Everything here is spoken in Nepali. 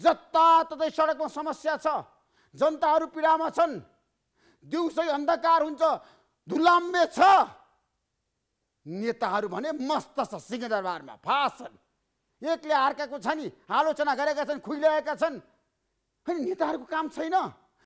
जताततै सडकमा समस्या छ जनताहरू पीडामा छन् दिउँसै अन्धकार हुन्छ धुलाम्बे छ नेताहरू भने मस्त छ सिंहदरबारमा फास छन् एकले अर्काको छ नि आलोचना गरेका छन् खुइल्याएका छन् अनि नेताहरूको काम छैन